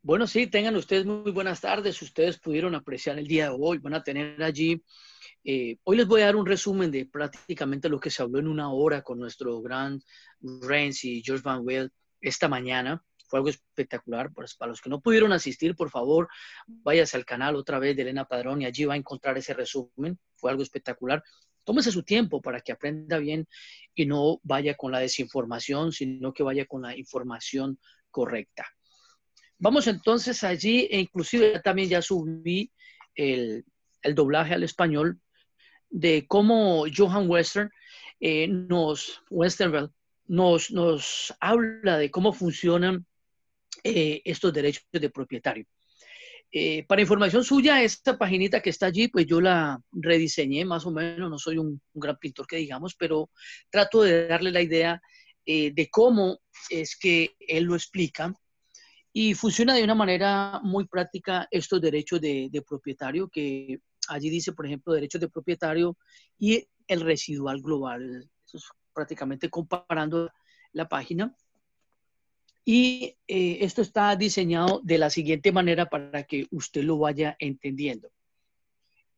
Bueno, sí, tengan ustedes muy buenas tardes. Ustedes pudieron apreciar el día de hoy. Van a tener allí. Eh, hoy les voy a dar un resumen de prácticamente lo que se habló en una hora con nuestro gran Renz y George Van Well esta mañana. Fue algo espectacular. Pues para los que no pudieron asistir, por favor, váyase al canal otra vez de Elena Padrón y allí va a encontrar ese resumen. Fue algo espectacular. Tómese su tiempo para que aprenda bien y no vaya con la desinformación, sino que vaya con la información correcta. Vamos entonces allí, e inclusive también ya subí el, doblaje al español de cómo Johan Western eh, nos, Westernwell nos, habla de cómo funcionan eh, estos derechos de propietario. Eh, para información suya, esta paginita que está allí, pues yo la rediseñé más o menos, no soy un gran pintor que digamos, pero trato de darle la idea de cómo es que él lo explica y funciona de una manera muy práctica estos derechos de, propietario, que allí dice, por ejemplo, derechos de propietario y el residual global. Eso es prácticamente comparando la página. Y eh, esto está diseñado de la siguiente manera para que usted lo vaya entendiendo.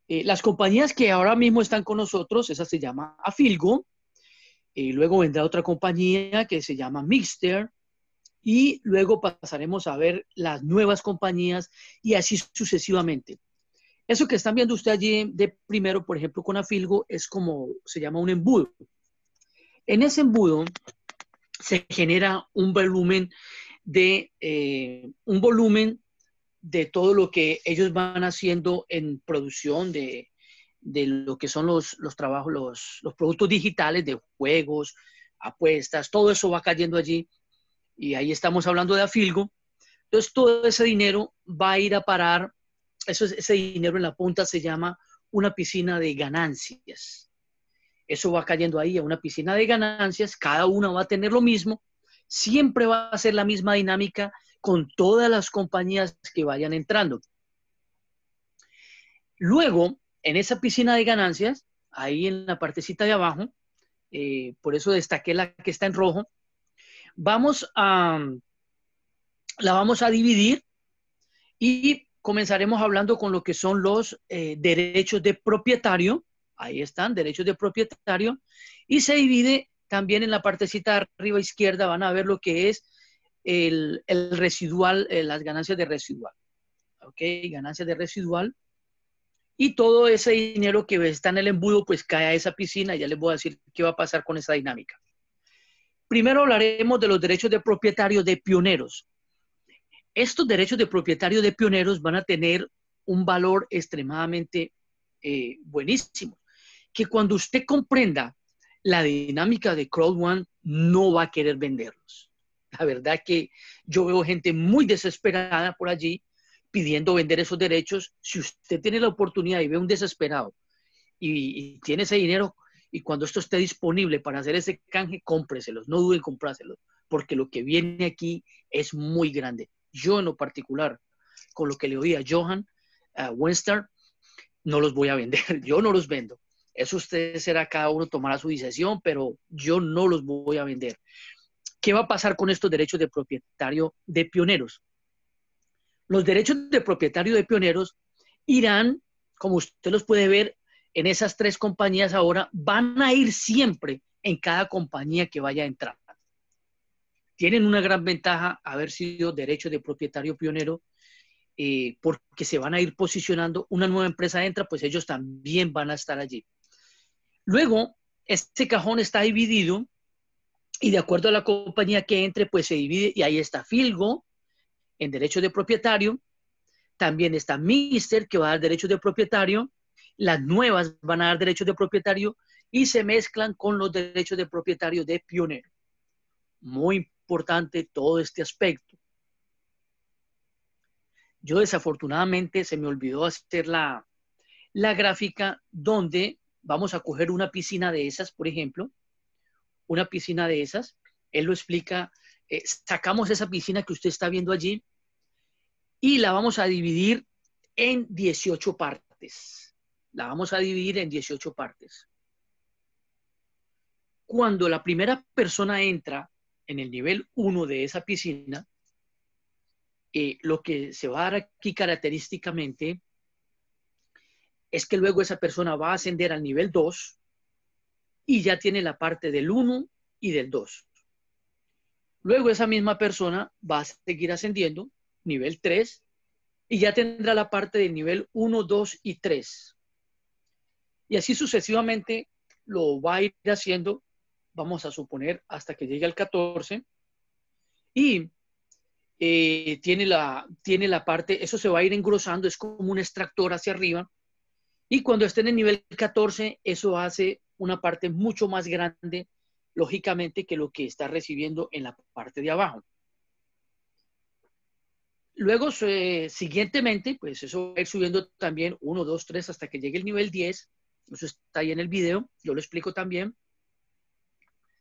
Eh, las compañías que ahora mismo están con nosotros, esa se llama Afilgo, eh, luego vendrá otra compañía que se llama Mixter, y luego pasaremos a ver las nuevas compañías y así sucesivamente. Eso que están viendo ustedes allí de primero, por ejemplo, con Afilgo, es como se llama un embudo. En ese embudo se genera un volumen de, eh, un volumen de todo lo que ellos van haciendo en producción de, lo que son los, trabajos, los productos digitales de juegos, apuestas, todo eso va cayendo allí y ahí estamos hablando de Afilgo. Entonces, todo ese dinero va a ir a parar, eso, ese dinero en la punta se llama una piscina de ganancias. Eso va cayendo ahí a una piscina de ganancias, cada una va a tener lo mismo, siempre va a ser la misma dinámica con todas las compañías que vayan entrando. Luego, en esa piscina de ganancias, ahí en la partecita de abajo, eh, por eso destaqué la que está en rojo, Vamos a, la vamos a dividir y comenzaremos hablando con lo que son los eh, derechos de propietario. Ahí están, derechos de propietario. Y se divide también en la partecita arriba izquierda, van a ver lo que es el, residual, eh, las ganancias de residual. ¿Ok? Ganancias de residual. Y todo ese dinero que está en el embudo, pues cae a esa piscina. Ya les voy a decir qué va a pasar con esa dinámica. Primero hablaremos de los derechos de propietario de pioneros. Estos derechos de propietario de pioneros van a tener un valor extremadamente eh, buenísimo, que cuando usted comprenda la dinámica de Crowd One, no va a querer venderlos. La verdad que yo veo gente muy desesperada por allí pidiendo vender esos derechos. Si usted tiene la oportunidad y ve un desesperado y, y tiene ese dinero, y cuando esto esté disponible para hacer ese canje, cómpreselos, no duden en comprárselos, porque lo que viene aquí es muy grande. Yo en lo particular, con lo que le oí a Johan, a Winstar, no los voy a vender, yo no los vendo. Eso usted será, cada uno tomará su decisión, pero yo no los voy a vender. ¿Qué va a pasar con estos derechos de propietario de pioneros? Los derechos de propietario de pioneros irán, como usted los puede ver, en esas tres compañías ahora van a ir siempre en cada compañía que vaya a entrar. Tienen una gran ventaja haber sido derecho de propietario pionero eh, porque se van a ir posicionando, una nueva empresa entra, pues ellos también van a estar allí. Luego, este cajón está dividido y de acuerdo a la compañía que entre, pues se divide y ahí está Filgo en derecho de propietario, también está Mister que va a dar derecho de propietario, las nuevas van a dar derechos de propietario y se mezclan con los derechos de propietario de pionero. Muy importante todo este aspecto. Yo desafortunadamente se me olvidó hacer la, gráfica donde vamos a coger una piscina de esas, por ejemplo, una piscina de esas, él lo explica, eh, sacamos esa piscina que usted está viendo allí y la vamos a dividir en 18 partes la vamos a dividir en 18 partes. Cuando la primera persona entra en el nivel 1 de esa piscina, eh, lo que se va a dar aquí característicamente es que luego esa persona va a ascender al nivel 2 y ya tiene la parte del 1 y del 2. Luego esa misma persona va a seguir ascendiendo, nivel 3, y ya tendrá la parte del nivel 1, 2 y 3. Y así sucesivamente lo va a ir haciendo, vamos a suponer, hasta que llegue al 14. Y eh, tiene, la, tiene la parte, eso se va a ir engrosando, es como un extractor hacia arriba. Y cuando esté en el nivel 14, eso hace una parte mucho más grande, lógicamente, que lo que está recibiendo en la parte de abajo. Luego, eh, siguientemente, pues eso va a ir subiendo también 1, 2, 3 hasta que llegue el nivel 10. Eso está ahí en el video, yo lo explico también.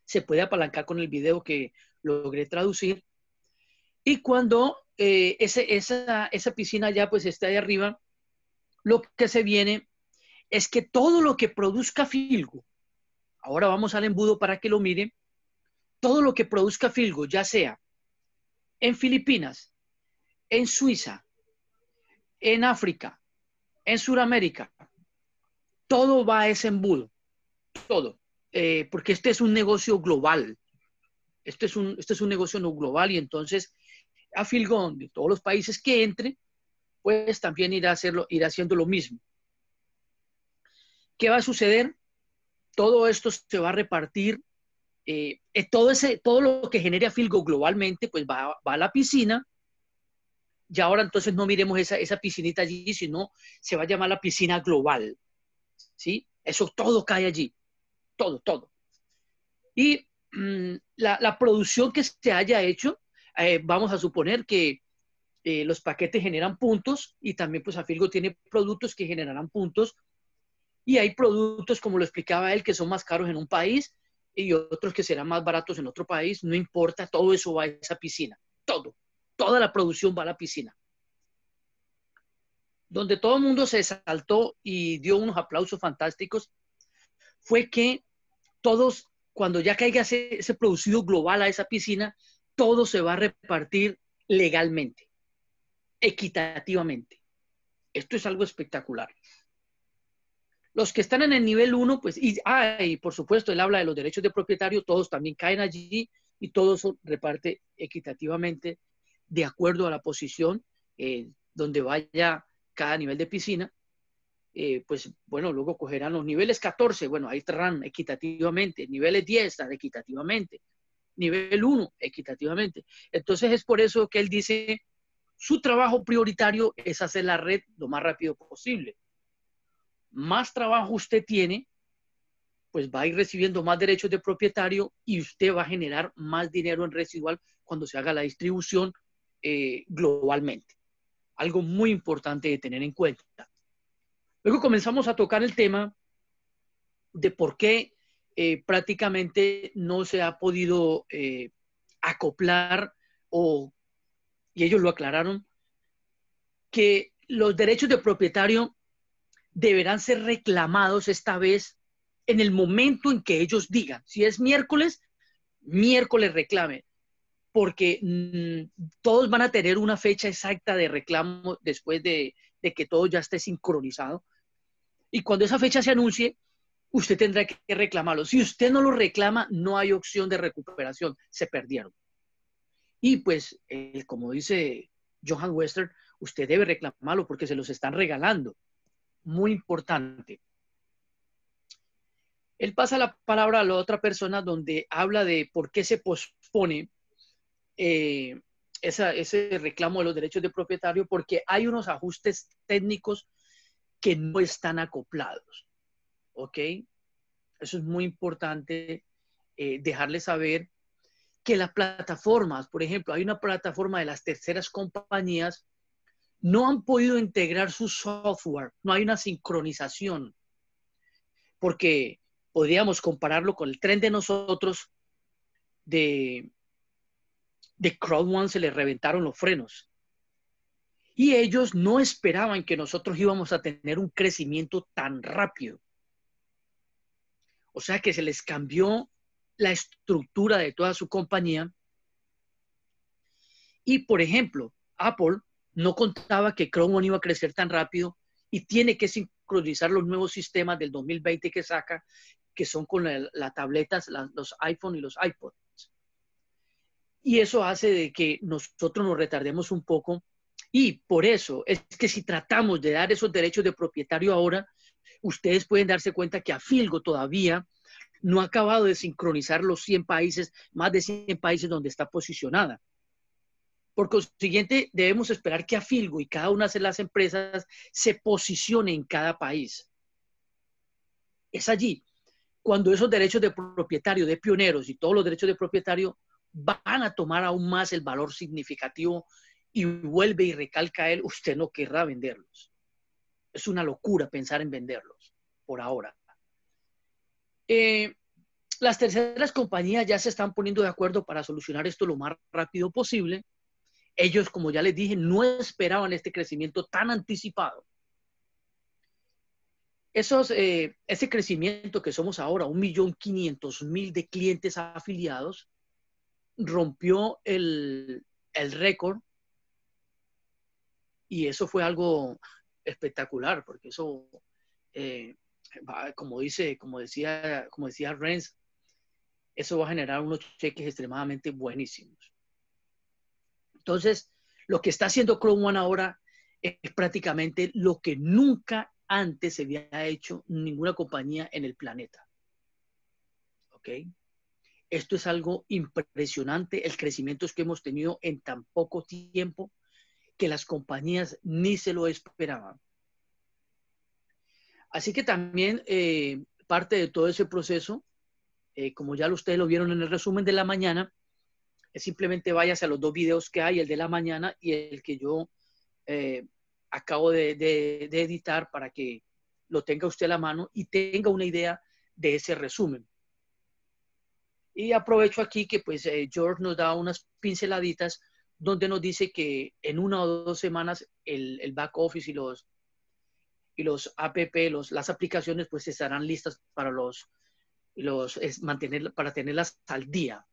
Se puede apalancar con el video que logré traducir. Y cuando eh, esa, piscina ya pues está ahí arriba, lo que se viene es que todo lo que produzca Filgo, ahora vamos al embudo para que lo miren, todo lo que produzca Filgo, ya sea en Filipinas, en Suiza, en África, en Sudamérica, todo va a ese embudo, todo, eh, porque este es un negocio global. Este es un, este es un negocio no global y entonces a Filgo de todos los países que entre, pues también irá, hacerlo, irá haciendo lo mismo. ¿Qué va a suceder? Todo esto se va a repartir, eh, eh, todo, ese, todo lo que genere Filgo globalmente, pues va, a la piscina. Y ahora entonces no miremos esa, esa piscinita allí, sino se va a llamar la piscina global. ¿sí? Eso todo cae allí, todo, todo. Y mm, la, producción que se haya hecho, eh, vamos a suponer que eh, los paquetes generan puntos y también pues Afilgo tiene productos que generarán puntos y hay productos, como lo explicaba él, que son más caros en un país y otros que serán más baratos en otro país, no importa, todo eso va a esa piscina, todo, toda la producción va a la piscina donde todo el mundo se saltó y dio unos aplausos fantásticos, fue que todos, cuando ya caiga ese, producido global a esa piscina, todo se va a repartir legalmente, equitativamente. Esto es algo espectacular. Los que están en el nivel 1, pues, y, ah, y por supuesto, él habla de los derechos de propietario, todos también caen allí y todo se reparte equitativamente de acuerdo a la posición eh, donde vaya cada nivel de piscina, eh, pues bueno, luego cogerán los niveles 14, bueno, ahí estarán equitativamente, niveles 10 estarán equitativamente, nivel 1 equitativamente. Entonces es por eso que él dice, su trabajo prioritario es hacer la red lo más rápido posible. Más trabajo usted tiene, pues va a ir recibiendo más derechos de propietario y usted va a generar más dinero en residual cuando se haga la distribución eh, globalmente algo muy importante de tener en cuenta. Luego comenzamos a tocar el tema de por qué eh, prácticamente no se ha podido eh, acoplar o, y ellos lo aclararon, que los derechos de propietario deberán ser reclamados esta vez en el momento en que ellos digan. Si es miércoles, miércoles reclame porque mm, todos van a tener una fecha exacta de reclamo después de, que todo ya esté sincronizado. Y cuando esa fecha se anuncie, usted tendrá que reclamarlo. Si usted no lo reclama, no hay opción de recuperación, se perdieron. Y pues, eh, como dice Johan Wester, usted debe reclamarlo porque se los están regalando. Muy importante. Él pasa la palabra a la otra persona donde habla de por qué se pospone eh, ese reclamo de los derechos de propietario porque hay unos ajustes técnicos que no están acoplados. ¿Ok? Eso es muy importante eh, dejarles saber que las plataformas, por ejemplo, hay una plataforma de las terceras compañías, no han podido integrar su software, no hay una sincronización, porque podríamos compararlo con el tren de nosotros de, de Crowd One se les reventaron los frenos. Y ellos no esperaban que nosotros íbamos a tener un crecimiento tan rápido. O sea que se les cambió la estructura de toda su compañía. Y por ejemplo, Apple no contaba que Chrome One iba a crecer tan rápido y tiene que sincronizar los nuevos sistemas del 2020 que saca, que son con las tabletas, los iPhone y los iPod. Y eso hace de que nosotros nos retardemos un poco. Y por eso es que si tratamos de dar esos derechos de propietario ahora, ustedes pueden darse cuenta que a Filgo todavía no ha acabado de sincronizar los 100 países, más de 100 países donde está posicionada. Por consiguiente, debemos esperar que a Filgo y cada una de las empresas se posicione en cada país. Es allí cuando esos derechos de propietario, de pioneros y todos los derechos de propietario van a tomar aún más el valor significativo y vuelve y recalca él, usted no querrá venderlos. Es una locura pensar en venderlos por ahora. Eh, las terceras compañías ya se están poniendo de acuerdo para solucionar esto lo más rápido posible. Ellos, como ya les dije, no esperaban este crecimiento tan anticipado. ese eh, este crecimiento que somos ahora, 1.500.000 de clientes afiliados, rompió el, récord y eso fue algo espectacular, porque eso, eh, como dice, como decía, como decía Renz, eso va a generar unos cheques extremadamente buenísimos. Entonces, lo que está haciendo Chrome One ahora es prácticamente lo que nunca antes se había hecho ninguna compañía en el planeta. ¿Ok? Esto es algo impresionante, el crecimiento que hemos tenido en tan poco tiempo que las compañías ni se lo esperaban. Así que también eh, parte de todo ese proceso, eh, como ya ustedes lo vieron en el resumen de la mañana, es simplemente váyase a los dos videos que hay, el de la mañana y el que yo eh, acabo de editar para que lo tenga usted a la mano y tenga una idea de ese resumen. Y aprovecho aquí que pues eh, George nos da unas pinceladitas donde nos dice que en una o dos semanas el, el back office y los, y los app, los, las aplicaciones pues estarán listas para los, los es mantener, para tenerlas al día.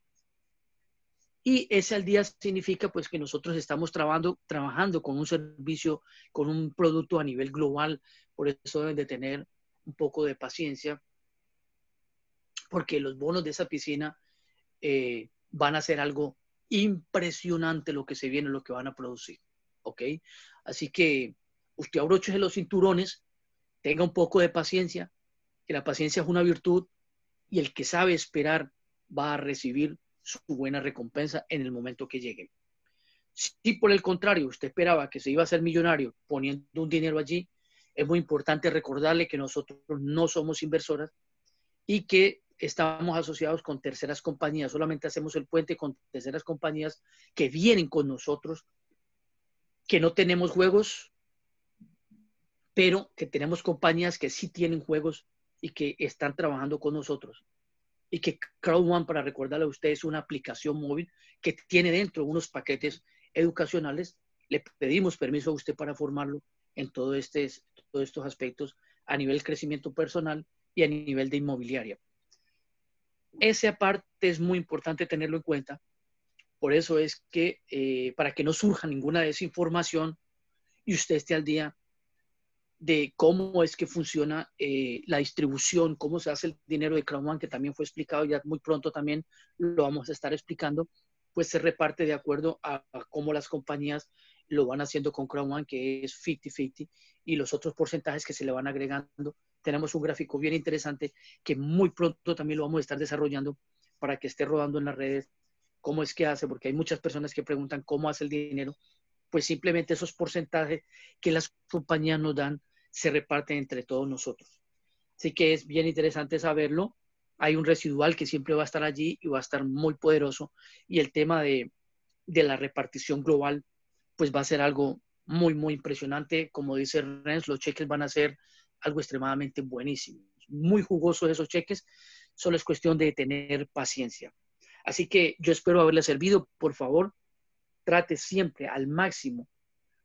Y ese al día significa pues que nosotros estamos trabajando, trabajando con un servicio, con un producto a nivel global, por eso deben de tener un poco de paciencia porque los bonos de esa piscina eh, van a ser algo impresionante lo que se viene, lo que van a producir. ¿Ok? Así que usted abroche los cinturones, tenga un poco de paciencia, que la paciencia es una virtud y el que sabe esperar va a recibir su buena recompensa en el momento que llegue. Si por el contrario usted esperaba que se iba a ser millonario poniendo un dinero allí, es muy importante recordarle que nosotros no somos inversoras y que estamos asociados con terceras compañías, solamente hacemos el puente con terceras compañías que vienen con nosotros, que no tenemos juegos, pero que tenemos compañías que sí tienen juegos y que están trabajando con nosotros. Y que Crowd para recordarle a ustedes, es una aplicación móvil que tiene dentro unos paquetes educacionales. Le pedimos permiso a usted para formarlo en todo este, todos estos aspectos a nivel crecimiento personal y a nivel de inmobiliaria. Ese aparte es muy importante tenerlo en cuenta. Por eso es que eh, para que no surja ninguna desinformación y usted esté al día de cómo es que funciona eh, la distribución, cómo se hace el dinero de Crowman, que también fue explicado, ya muy pronto también lo vamos a estar explicando, pues se reparte de acuerdo a cómo las compañías lo van haciendo con Crown One, que es 50-50, y los otros porcentajes que se le van agregando. Tenemos un gráfico bien interesante que muy pronto también lo vamos a estar desarrollando para que esté rodando en las redes cómo es que hace, porque hay muchas personas que preguntan cómo hace el dinero. Pues simplemente esos porcentajes que las compañías nos dan se reparten entre todos nosotros. Así que es bien interesante saberlo. Hay un residual que siempre va a estar allí y va a estar muy poderoso. Y el tema de, de la repartición global pues va a ser algo muy, muy impresionante. Como dice Renz, los cheques van a ser algo extremadamente buenísimo. Muy jugosos esos cheques, solo es cuestión de tener paciencia. Así que yo espero haberle servido. Por favor, trate siempre al máximo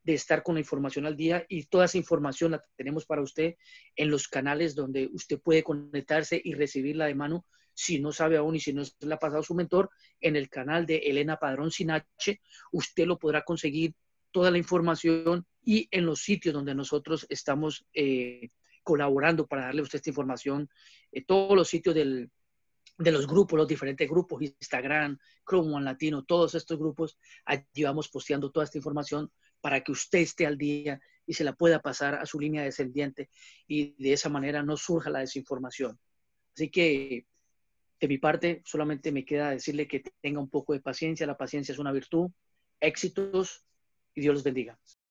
de estar con la información al día y toda esa información la tenemos para usted en los canales donde usted puede conectarse y recibirla de mano si no sabe aún y si no se la ha pasado su mentor, en el canal de Elena Padrón Sinache, usted lo podrá conseguir toda la información y en los sitios donde nosotros estamos eh, colaborando para darle a usted esta información, eh, todos los sitios de los grupos, los diferentes grupos, Instagram, Chrome One Latino, todos estos grupos, allí vamos posteando toda esta información para que usted esté al día y se la pueda pasar a su línea descendiente y de esa manera no surja la desinformación. Así que de mi parte solamente me queda decirle que tenga un poco de paciencia, la paciencia es una virtud, éxitos, y Dios los bendiga.